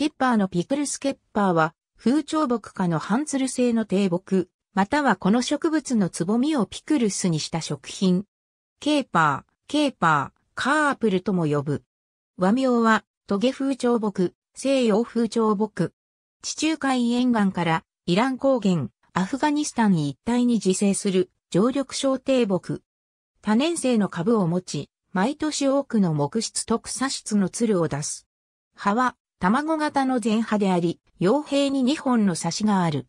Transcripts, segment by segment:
ケッパーのピクルスケッパーは、風潮木科の半ツル製の低木、またはこの植物のつぼみをピクルスにした食品。ケーパー、ケーパー、カープルとも呼ぶ。和名は、トゲ風潮木、西洋風潮木。地中海沿岸からイラン高原、アフガニスタン一帯に自生する常緑小低木。多年生の株を持ち、毎年多くの木質と草質の鶴を出す。葉は卵型の前派であり、傭兵に2本の差しがある。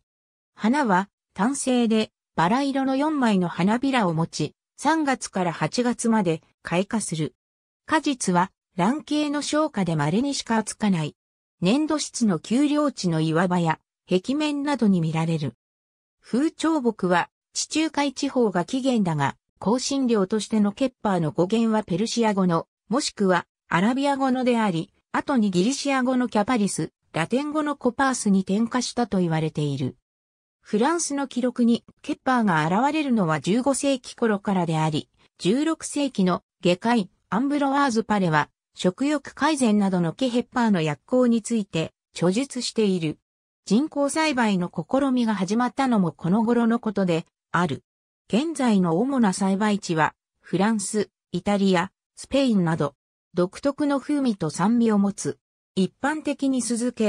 花は単性でバラ色の4枚の花びらを持ち、3月から8月まで開花する。果実は卵形の消化で稀にしかつかない。粘土質の丘陵地の岩場や壁面などに見られる。風潮木は地中海地方が起源だが、香辛料としてのケッパーの語源はペルシア語の、もしくはアラビア語のであり、後にギリシア語のキャパリス、ラテン語のコパースに転化したと言われている。フランスの記録にケッパーが現れるのは15世紀頃からであり、16世紀の下界アンブロワーズ・パレは食欲改善などのケヘッパーの薬効について著述している。人工栽培の試みが始まったのもこの頃のことである。現在の主な栽培地はフランス、イタリア、スペインなど独特の風味と酸味を持つ。一般的に酢漬け、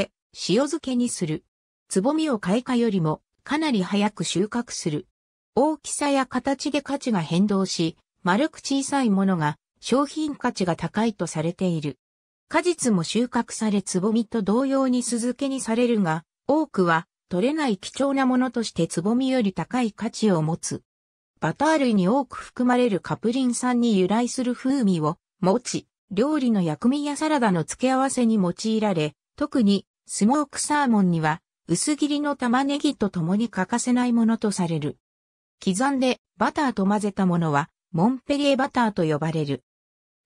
塩漬けにする。つぼみを開花よりもかなり早く収穫する。大きさや形で価値が変動し、丸く小さいものが商品価値が高いとされている。果実も収穫されつぼみと同様に酢漬けにされるが、多くは取れない貴重なものとしてつぼみより高い価値を持つ。バター類に多く含まれるカプリン酸に由来する風味を持ち、料理の薬味やサラダの付け合わせに用いられ、特にスモークサーモンには薄切りの玉ねぎと共に欠かせないものとされる。刻んでバターと混ぜたものはモンペリエバターと呼ばれる。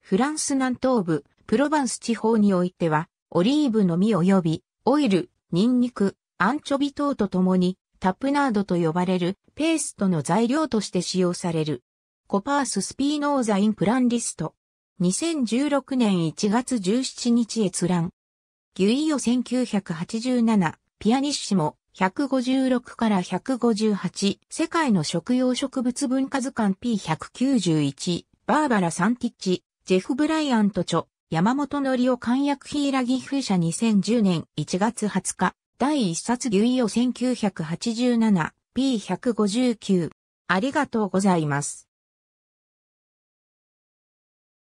フランス南東部プロヴァンス地方においてはオリーブの実及びオイル、ニンニク、アンチョビ等と共にタプナードと呼ばれるペーストの材料として使用される。コパーススピーノーザインプランリスト。2016年1月17日閲覧。ギュイヨ1987、ピアニッシモ、156から158、世界の食用植物文化図鑑 P191、バーバラ・サンティッチ、ジェフ・ブライアント著、山本則夫簡約ヒーラギフ社2010年1月20日、第1冊ギュイヨ1987、P159。ありがとうございます。